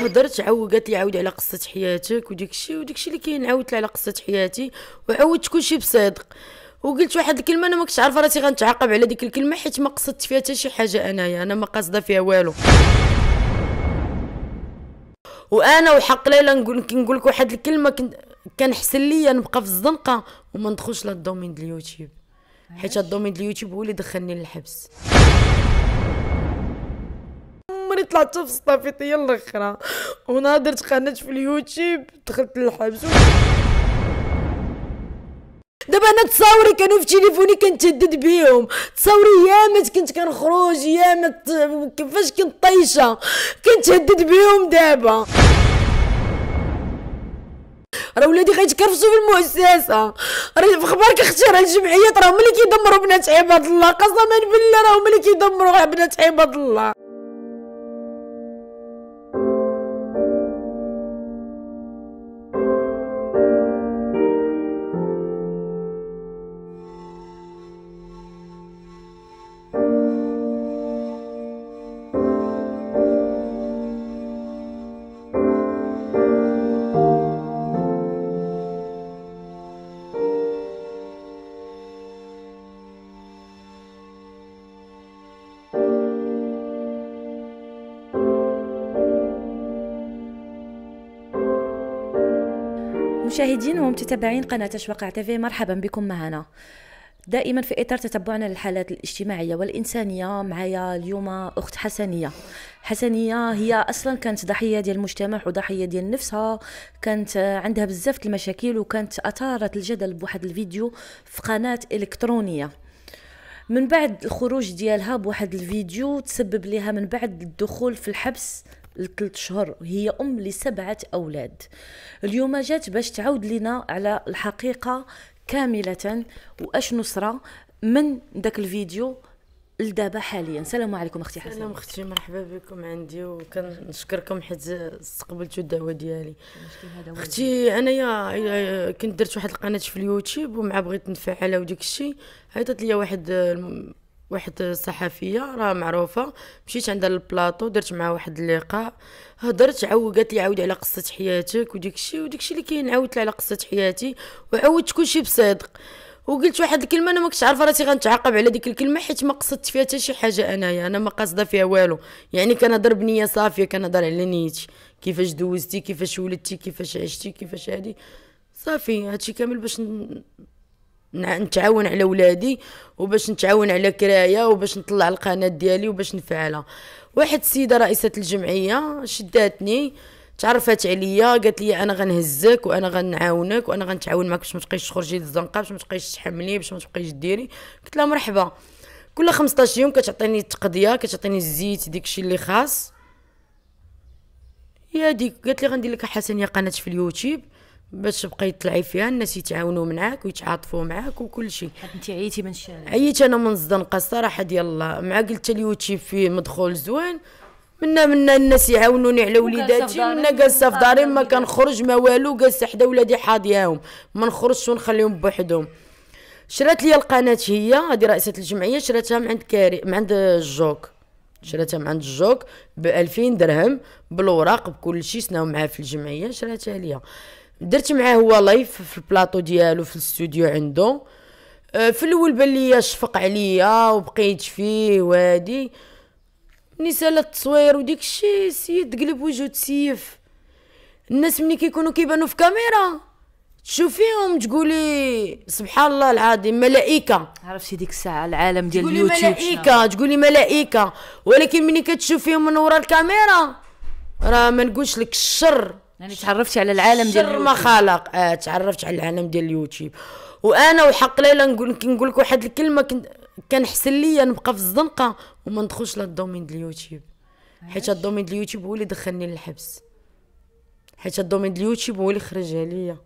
هضرت عاود قالت لي عاود على قصه حياتك وديك الشيء وديك الشيء اللي كاين عاودت على قصه حياتي وعاودت كلشي بصدق وقلت واحد الكلمه انا ما كنتش عارفه راسي غنتعاقب على ديك الكلمه حيت ما قصدت فيها حتى شي حاجه انايا انا ما قاصده فيها والو وانا وحق ليلى نقول كنقول لك واحد الكلمه كنت كنحسن ليا نبقى في الزنقه وما ندخلش للدومين ديال اليوتيوب حيت الدومين ديال اليوتيوب هو اللي دخلني للحبس عمري طلعت في صطافتي الاخرى وانا درت قناه في اليوتيوب دخلت للحبس دابا انا تصاوري كانوا في تليفوني كنتهدد بيهم تصاوري ياماً كنت كنخرج ياماً كيفاش كنت طايشه كنتهدد بيهم دابا راه ولادي غيتكرفسوا في المؤسسه راه في خبارك اختي راه الجمعيات راه هما اللي كيدمروا بنات عباد الله قسما بالله راه هما اللي كيدمروا بنات عباد الله مشاهدين ومتابعين قناة أشواق تيفي مرحبا بكم معنا دائما في اطار تتبعنا للحالات الاجتماعيه والانسانيه معايا اليوم اخت حسنيه حسنيه هي اصلا كانت ضحيه ديال المجتمع وضحيه ديال نفسها كانت عندها بزاف المشاكل وكانت اثارت الجدل بواحد الفيديو في قناه الكترونيه من بعد الخروج ديالها بواحد الفيديو تسبب لها من بعد الدخول في الحبس لثلاث شهور هي ام لسبعه اولاد اليوم جات باش تعاود لنا على الحقيقه كامله واش نصرى من داك الفيديو لدابا حاليا السلام عليكم اختي حسن السلام اختي مرحبا بكم عندي وكنشكركم حيت استقبلتوا الدعوه ديالي اختي انايا كنت درت واحد القناه في اليوتيوب ومع بغيت نفعلها وديك الشيء عيطت لي واحد واحد الصحفيه راه معروفه مشيت عندها للبلاطو درت معاها واحد اللقاء هضرت عاود قالت لي عاود على قصه حياتك وداكشي وداكشي اللي كاين عاودت على قصه حياتي وعاودت كلشي بصدق وقلت واحد الكلمه انا ما كنتش عارفه راسي غنتعاقب على ديك الكلمه حيت ما قصدت فيها حتى شي حاجه انايا انا ما قاصده فيها والو يعني كنهضر بنيه صافيه كنهضر على نيتي كيفاش دوزتي كيفاش ولدتي كيفاش عشتي كيفاش هادي صافي هادشي كامل باش ن... نتعاون على ولادي وباش نتعاون على كرايا وباش نطلع القناه ديالي وباش نفعلها واحد السيده رئيسه الجمعيه شداتني تعرفت عليا قالت لي انا غنهزك وانا غنعاونك وانا غنتعاون معك باش ما تبقيش تخرجي للزنقه باش ما تبقيش تحملي باش ما تبقيش ديري قلت لها مرحبا كل 15 يوم كتعطيني التقضيه كتعطيني الزيت داكشي اللي خاص يا ديك قالت لي غندير لك حسنيه قناه في اليوتيوب باش بقيت تلعب فيها الناس يتعاونوا معاك ويتعاطفوا معاك وكل شيء انت عييتي من الشارع عييت انا من الزنقه الصراحه ديال الله مع قلت اليوتيوب فيه مدخول زوين منا منا الناس يعاونوني على وليداتي منا جالسه في داري ما كنخرج ما والو جالسه حدا ولادي حاضياهم ما نخرجش ونخليهم بوحدهم شرات لي القناه هي هذه رئيسه الجمعيه شراتها من عند كاري من عند الجوك شراتها من عند الجوك ب 2000 درهم بالوراق بكل شيء سناو معاه في الجمعيه شراتها ليا درت معاه هو لايف في البلاطو ديالو في الاستوديو عنده آه، في الاول بان ليا شفق عليا وبقيت فيه وهادي ملي التصوير وديك الشيء سيد قلب وجهو تسيف الناس ملي كيكونوا كيبانوا في كاميرا تشوفيهم تقولي سبحان الله العظيم ملائكه عرفتي ديك الساعه العالم ديال تقولي اليوتيوب ملائكه تقولي ملائكه ولكن ملي كتشوفيهم من ورا الكاميرا راه ما نقولش لك الشر يعني تعرفت على العالم ديال ما خلق آه تعرفت على العالم ديال اليوتيوب وانا وحق ليلى نقول كنقول لك واحد الكلمه كنت كنحسن ليا نبقى في الزنقه وما ندخلش للدومين ديال اليوتيوب حيت الدومين ديال اليوتيوب هو اللي دخلني للحبس حيت الدومين ديال اليوتيوب هو اللي خرجها ليا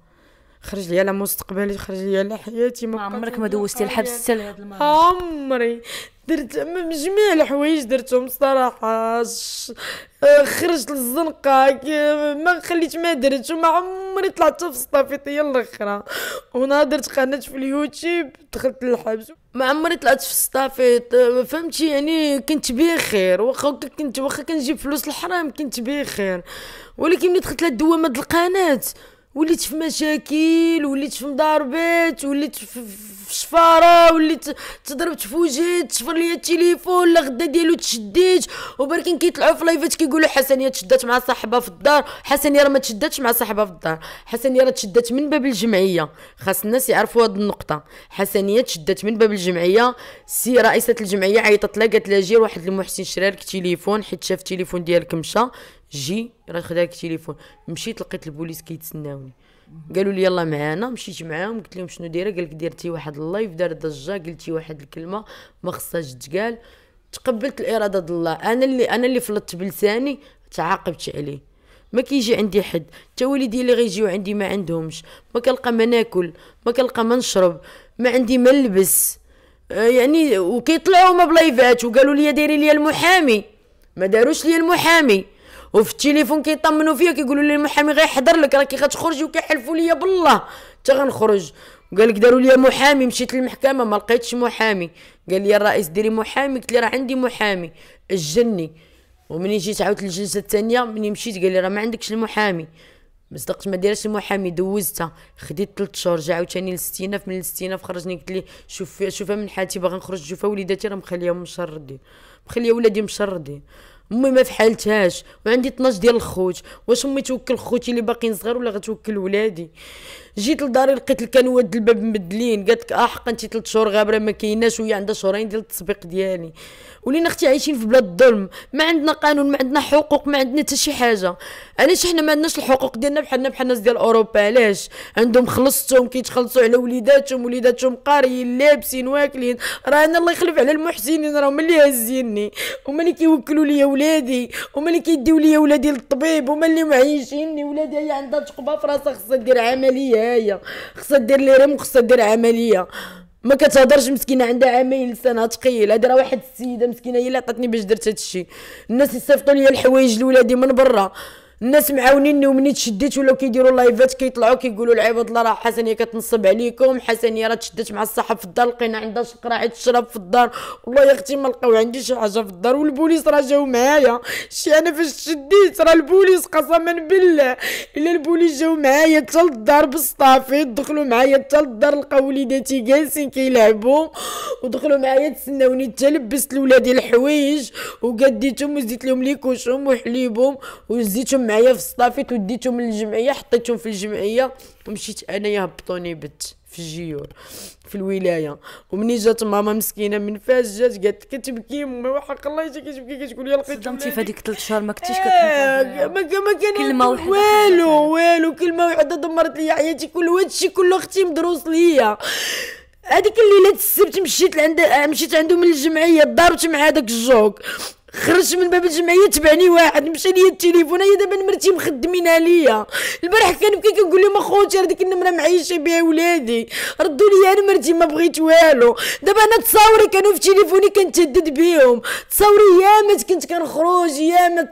خرج لي على مستقبلي خرج لي على حياتي ما عمرك ما دوزتي الحبس حتى لهاد المرة عمري درت جميع الحوايج درتهم صراحة خرجت للزنقة ما خليت ما درتش وما عمري طلعت في الصافيطية الاخرى درت قناة في اليوتيوب دخلت للحبس ما عمري طلعت في الصافيط فهمتي يعني كنت بخير واخا كنت واخا كنجيب فلوس الحرام كنت بخير ولكن ملي دخلت للدوامة القناة وليت في مشاكل وليت في مضاربات وليت في شفاره وليت تضربت في وجهي تشفر ليا التليفون لا غدا ديالو تشديت وبركين كيطلعوا في لايفات كيقولوا حسنيه تشدات مع صاحبها في الدار حسنيه راه ما تشداتش مع صاحبها في الدار حسنيه راه تشدات من باب الجمعيه خاص الناس يعرفوا هذه النقطه حسنيه تشدات من باب الجمعيه سي رئيسه الجمعيه عيطت لها قالت لها جير واحد المحسن شرا لك تليفون حيت شاف التليفون ديالك مشى جي راه داك التليفون مشيت لقيت البوليس كيتسناوني قالوا لي يلا معانا مشيت معاهم قلت لهم شنو دايره قال لك درتي واحد اللايف دار ضجه قلتي واحد الكلمه ما خصهاش تقال تقبلت الاراده ديال الله انا اللي انا اللي فلطت بلساني تعاقبت عليه ما كيجي عندي حد حتى والدي اللي غيجيو عندي ما عندهمش ما كنلقى ما ناكل ما كنلقى ما نشرب ما عندي ما نلبس آه، يعني وكيطلعوا هما بلايفات وقالوا لي ديري لي المحامي ما داروش لي المحامي وفي التليفون كيطمنوا فيا كيقولوا لي المحامي غيحضر لك راكي غتخرجي وكيحلفوا لي بالله حتى غنخرج قال لك داروا لي محامي مشيت للمحكمه ما لقيتش محامي قال لي الرئيس ديري محامي قلت لي راه عندي محامي اجلني ومني جيت عاودت للجلسه الثانيه مني مشيت قال لي راه ما عندكش المحامي ما صدقتش ما دايرش المحامي دوزتها خديت 3 شهور جا عاوتاني الاستئناف من الاستئناف خرجني قلت لي شوف شوف من حالتي باغي نخرج شوف وليداتي راه مخليه مشردين مخليه ولادي مشردين امي ما فحالتهاش وعندي 12 ديال الخوت واش امي توكل خوتي اللي باقيين صغار ولا غتوكل ولادي جيت لداري لقيت الكنوات الباب مدلين قالت لك اه حقا انت ثلاث شهور غابره ما كايناش وهي عندها شهرين ديال التسبيق ديالي ولينا اختي عايشين في بلاد الظلم ما عندنا قانون ما عندنا حقوق ما عندنا حتى شي حاجه علاش حنا ما عندناش الحقوق ديالنا بحالنا بحال الناس ديال اوروبا علاش عندهم خلصتهم كيتخلصوا على وليداتهم وليداتهم قاريين لابسين واكلين راه انا الله يخلف على المحسنين راه هما اللي هازيني هما اللي كيوكلوا ليا ولادي هما اللي كيديو ليا ولادي للطبيب هما اللي معيشيني ولادي هي عندها ثقبه في راسها خصها دير عمليه هي خصها دير لي ريم وخصها دير عمليه ما كتهضرش مسكينه عندها عامين لسانها ثقيل هذه راه واحد السيده مسكينه هي اللي عطاتني باش درت هادشي الناس يصيفطوا لي الحوايج لولادي من برا الناس معاونيني ومني تشديت ولاو كيديروا لايفات كيطلعوا كيقولوا العباد الله راه حسنيه كتنصب عليكم حسنيه راه تشدت مع الصحاب في الدار لقينا عندها شي عيد تشرب في الدار والله يا اختي ما لقاو عندي شي حاجه في الدار والبوليس راه جاو معايا شي انا فاش شديت راه البوليس قسما بالله الا البوليس جاو معايا حتى للدار بالصافي دخلوا معايا حتى للدار لقاو وليداتي جالسين كيلعبوا ودخلوا معايا تسناوني حتى لبست لولادي الحوايج وقديتهم وزيت لهم ليكوشهم وحليبهم وزيتهم معايا في الصافيت وديتهم الجمعيه حطيتهم في الجمعيه ومشيت انايا هبطوني بت في الجيور في الولايه ومني جات ماما مسكينه من فاس جات قالت كتبكي ما وحق الله جات كتبكي كتقول يا لقيت صدمتي في هذيك ثلاث شهور ما كنتيش آه، كتنوض ما كان كلمه والو والو كلمه واحده دمرت لي حياتي كل هادشي كله اختي مدروس ليا هذيك الليله السبت مشيت لعند مشيت عندهم الجمعيه ضربت مع هذاك الجوك خرجت من باب الجمعيه تبعني واحد مشى ليا التليفون هي دابا نمرتي مخدمينها ليا البارح كنبكي كنقول لهم اخوتي هذيك النمره معيشه بها ولادي ردوا لي مرتي ما بغيت والو دابا انا تصاوري كانوا في تليفوني كنتهدد بهم تصاوري ياماً كنت كنخرج ياماً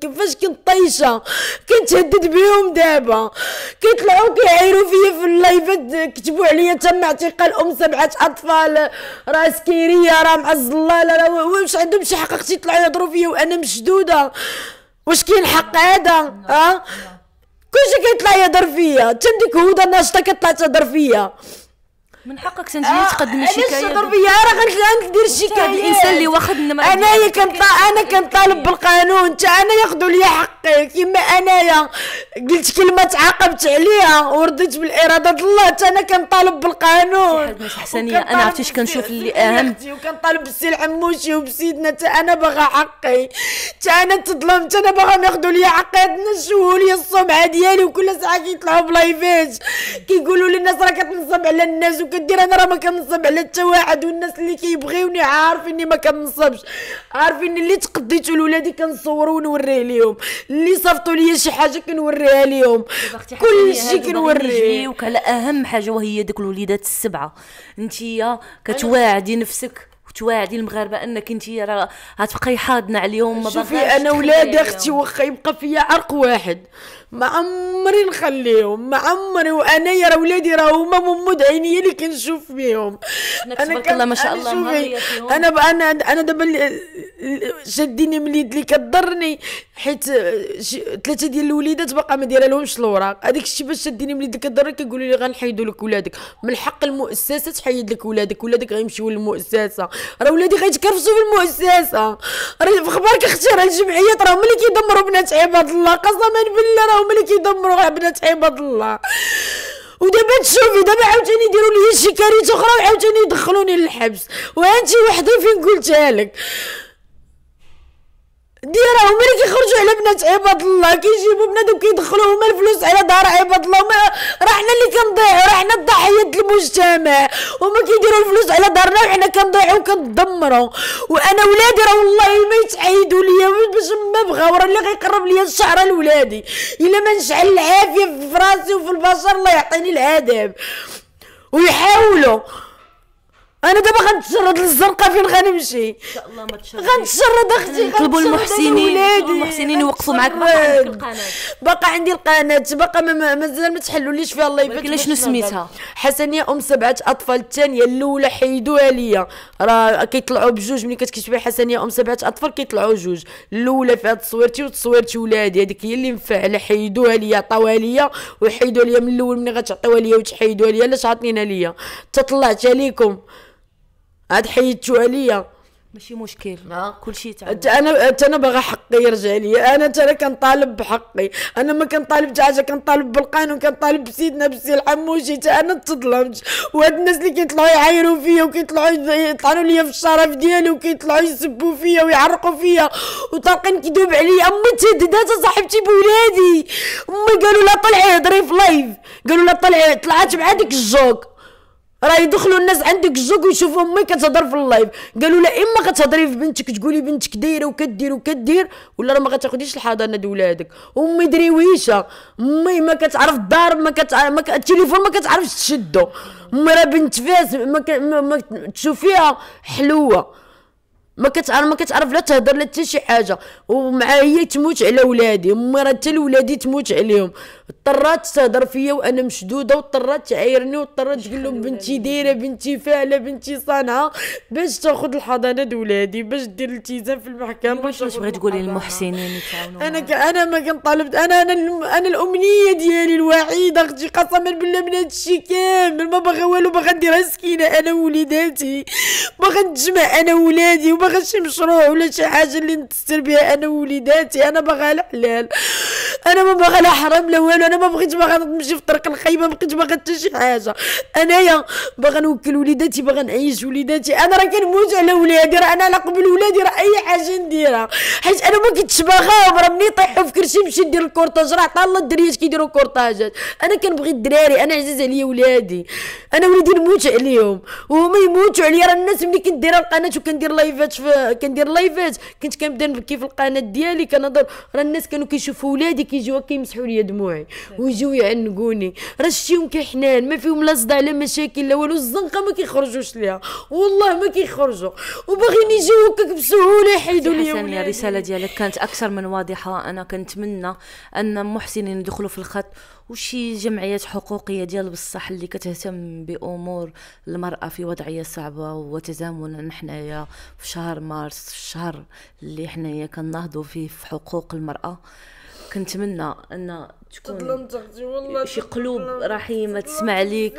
كيفاش كنت طيشه كنتهدد بهم دابا كيطلعوا كيعايروا فيا في اللايفات كتبوا عليا تم اعتقال ام سبعه اطفال راه سكيريه راه مع الزلاله راه واش عندهم شي حق اختي يهضروا فيا وانا مشدوده واش كاين حق هذا ها كلشي كيطلع يهضر فيا ديك هدى ناشطه كتطلع تهضر فيا من حقك سنجي آه تقدم شكايه علاش تهضر بيا راه غندير شكايه الانسان اللي واخد ما انايا كنط انا كنطالب بالقانون تا انا ياخذوا لي حقي كيما انايا قلت كلمه تعاقبت عليها ورديت بالاراده الله تا انا كنطالب بالقانون حسنيه انا عرفتي اش كنشوف اللي اهم وكنطالب بالسي العموشي وبسيدنا تا انا باغا حقي تا انا تظلمت انا باغا ياخذوا لي حقي هاد الناس لي السمعه ديالي وكل ساعه كيطلعوا بلايفات كيقولوا لي الناس راه كتنصب على الناس كدير انا راه ما كنصب على حتى واحد والناس اللي كيبغيوني عارفيني ما كنصبش عارفين اللي تقضيتو لولادي كنصور ونوريه ليهم اللي صيفطوا لي شي حاجه كنوريها ليهم طيب كلشي كنوريه على اهم حاجه وهي ديك الوليدات السبعه يا كتواعدي نفسك تواعدي المغاربه انك انت راه غتبقاي حاضنه عليهم ما شوفي انا ولادي اختي واخا يبقى فيا عرق واحد ما عمري نخليهم ما عمري وانا يا ولادي راهو هما مد عينيا اللي كنشوف بيهم انا تبارك الله ما شاء الله انا انا انا, أنا دابا شاديني من اليد اللي كضرني حيت ثلاثه ديال الوليدات باقا ما دايره لهمش الوراق هذاك الشيء باش شاديني من اليد اللي كضرني كيقولوا لي غنحيدوا لك ولادك من حق المؤسسه تحيد لك ولادك ولادك غيمشيو للمؤسسه راه ولادي غيتكرفسوا في المؤسسه راه في خبارك اختي راه الجمعيات راهم اللي كيدمروا بنات عباد الله قسما بالله راه هما اللي كيدمروا غير بنات عباد الله ودابا تشوفي دابا عاوتاني يديروا لي شي كارثه اخرى وعاوتاني يدخلوني للحبس وانت وحده فين قلتها لك ديرا هما اللي كيخرجوا على بنات عباد الله كيجيبوا بنادم كيدخلوا هما الفلوس على دار عباد الله راه حنا اللي كنضيعوا راه حنا الضحيه المجتمع هما كيديروا الفلوس على دارنا وحنا كنضيعوا وكندمروا وانا ولادي راه والله ما يتعيدوا ليا باش ما بغاو راه اللي غيقرب ليا الشعره لولادي الا ما نشعل العافيه في راسي وفي البشر الله يعطيني العذاب ويحاولوا انا دابا غنتجرد للزرقاء فين غنمشي ان شاء الله ما تشرد غنتجرد اختي نطلبوا المحسنين المحسنين يوقفوا معاك باقا عندك القناه عندي القناه باقا مازال ما, تحلوليش فيها الله يبارك فيك شنو سميتها حسنيه ام سبعه اطفال الثانيه الاولى حيدوها ليا راه كيطلعوا بجوج ملي كتكتبي حسنيه ام سبعه اطفال كيطلعوا جوج الاولى فيها تصويرتي وتصويرتي ولادي هذيك هي اللي مفعله حيدوها ليا عطاوها ليا وحيدوها ليا من الاول ملي غتعطيوها ليا وتحيدوها ليا علاش عاطينها ليا تطلعت عليكم عاد حيدتو عليا ماشي مشكل آه. كلشي تاع تعود انا انا باغا حقي يرجع لي انا انا كنطالب بحقي انا ما كنطالب حاجه كنطالب بالقانون كنطالب بسيدنا بسي الحموشي حتى انا تظلمت وهاد الناس اللي كيطلعوا يعايروا فيا وكيطلعوا يطعنوا ليا في الشرف ديالي وكيطلعوا يسبوا فيا ويعرقوا فيا وطالقين كيدوب عليا امي تهددات صاحبتي بولادي امي قالوا لها طلعي هضري في لايف قالوا لها طلعي طلعت مع ديك الجوك راه يدخلوا الناس عندك الجوك ويشوفوا امي كتهضر في اللايف قالوا لا اما كتهضري في بنتك تقولي بنتك دايره وكدير وكدير ولا راه ما غتاخديش الحضانه ولادك امي درويشه امي ما كتعرف الدار ما كتعرف ما التليفون ما كتعرفش تشدو امي راه بنت فاس ما, ما... ما تشوفيها حلوه ما كتعرف ما كتعرف لا تهضر لا حتى شي حاجه ومع هي تموت على ولادي امي راه حتى ولادي تموت عليهم اضطرات تهضر فيا وانا مشدوده واضطرات تعايرني واضطرات تقول لهم بنتي دايره بنتي فاعله بنتي صانعه باش تاخذ الحضانه ولادي باش دير الالتزام في المحكمه باش واش بغيت تقولي للمحسنين انا ك... انا ما كنطالب انا انا الم... انا الامنيه ديالي الوحيده اختي قسما بالله من هذا الشيء كامل ما باغا والو باغا نديرها سكينه انا ووليداتي باغا نتجمع انا وولادي باغا شي مشروع ولا شي حاجه اللي نتستر بها انا ووليداتي انا باغا لا حلال انا ما باغا لا حرام لا والو انا ما بغيت باغا نمشي في طريق الخايبه ما بقيتش باغا حتى شي حاجه انايا باغا نوكل وليداتي باغا نعيش وليداتي انا راه كنموت على ولادي راه انا على قبل ولادي راه اي حاجه نديرها حيت انا ما كنتش باغاهم راه ملي يطيحوا في كرشي نمشي ندير الكورطاج راه عطا الله الدريات كيديروا كورتاجات انا كنبغي الدراري انا عزيز عليا ولادي انا وليدي نموت عليهم وهما يموتوا عليا راه الناس ملي كندير القناه وكندير لايفات لايفات كندير لايفات كنت كنبدا نبكي في القناه ديالي كنهضر راه الناس كانوا كيشوفوا ولادي كيجيو كيمسحوا لي دموعي ويجيو يعنقوني راه شتيهم كحنان ما فيهم لا صداع لا مشاكل لا والو الزنقه ما كيخرجوش ليها والله ما كيخرجوا وباغيين يجيو هكاك بسهوله يحيدوا لي حسن الرساله ديالك كانت اكثر من واضحه انا كنتمنى ان محسنين يدخلوا في الخط وشي جمعيات حقوقيه ديال بصح اللي كتهتم بامور المراه في وضعيه صعبه وتزامنا حنايا في شهر مارس في الشهر اللي حنايا كنناهضوا فيه في حقوق المراه كنتمنى ان تكون والله شي قلوب رحيمه تسمع ليك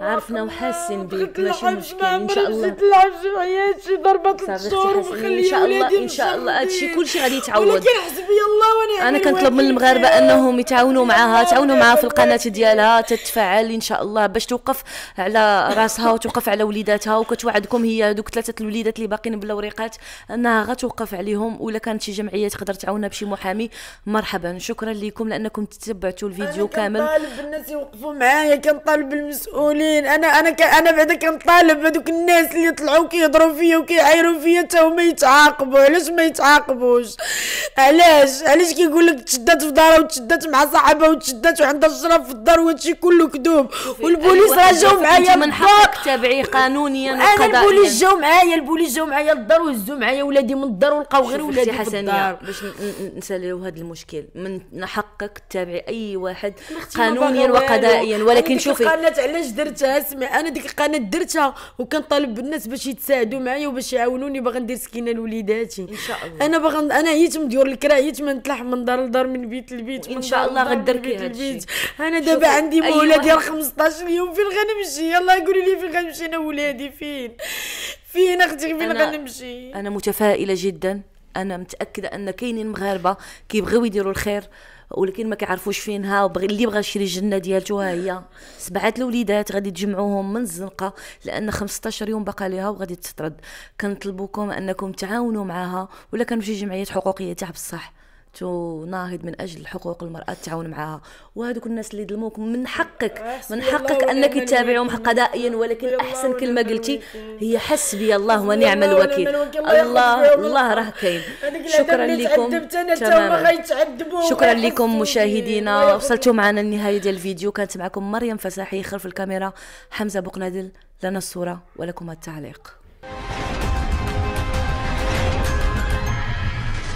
عرفنا وحاسين بيك ماشي مشكل ان شاء الله تلعب في حياتي ضربه الشهور ان شاء الله ان شاء الله هادشي كلشي غادي يتعوض حسبي الله يعني انا كنطلب من المغاربه انهم يتعاونوا معاها تعاونوا معاها في القناه ديالها تتفاعل ان شاء الله باش توقف على راسها وتوقف على وليداتها وكتوعدكم هي دوك ثلاثه الوليدات اللي باقيين بلا وريقات انها غتوقف عليهم ولا كانت شي جمعيه تقدر تعاونها بشي محامي مرحبا شكرا لكم لانكم تت تبعتوا الفيديو أنا كامل كنطالب الناس يوقفوا معايا كنطالب المسؤولين انا انا ك... انا بعدا كنطالب هذوك الناس اللي طلعوا كيهضروا فيا وكيعايروا فيا حتى هما يتعاقبوا علاش ما يتعاقبوش علاش علاش كيقول لك تشدات في دارها وتشدات مع صاحبها وتشدات وعندها الشرف في الدار وهادشي كله كذوب والبوليس راه جاو معايا من حقك تابعي قانونيا وقضائيا انا البوليس جاو معايا البوليس جاو معايا للدار وهزوا معايا ولادي من الدار ولقاو غير ولادي في الدار باش نساليو هذا المشكل من حقك تابعي اي واحد قانونيا وقضائيا ولكن شوفي القناه علاش درتها اسمع انا ديك القناه درتها وكنطالب بالناس باش يتساعدوا معايا وباش يعاونوني باغا ندير سكينه لوليداتي ان شاء الله انا باغا انا هيت من ديور الكرا هيت ما نتلاح من دار لدار من بيت لبيت ان شاء الله غدركي البيت انا دابا عندي مولا ديال 15 يوم فين غنمشي يلاه قولي لي فين غنمشي انا ولادي فين فين اختي فين غنمشي انا متفائله جدا انا متاكده ان كاينين مغاربه كيبغيو يديروا الخير ولكن ما كيعرفوش فينها وبغي اللي بغى يشري الجنه ديالته ها هي سبعه الوليدات غادي تجمعوهم من الزنقه لان 15 يوم باقا ليها وغادي تترد كنطلبوكم انكم تعاونوا معاها ولا كان شي جمعيه حقوقيه تاع بصح تناهض من اجل حقوق المراه تعاون معها وهذوك الناس اللي ظلموك من حقك من حقك انك تتابعهم قضائيا ولكن احسن كلمه قلتي هي حسبي الله ونعم الوكيل الله الله راه كاين شكرا لكم شكرا لكم مشاهدينا وصلتوا معنا النهايه ديال الفيديو كانت معكم مريم فساحي خلف الكاميرا حمزه بقنادل لنا الصوره ولكم التعليق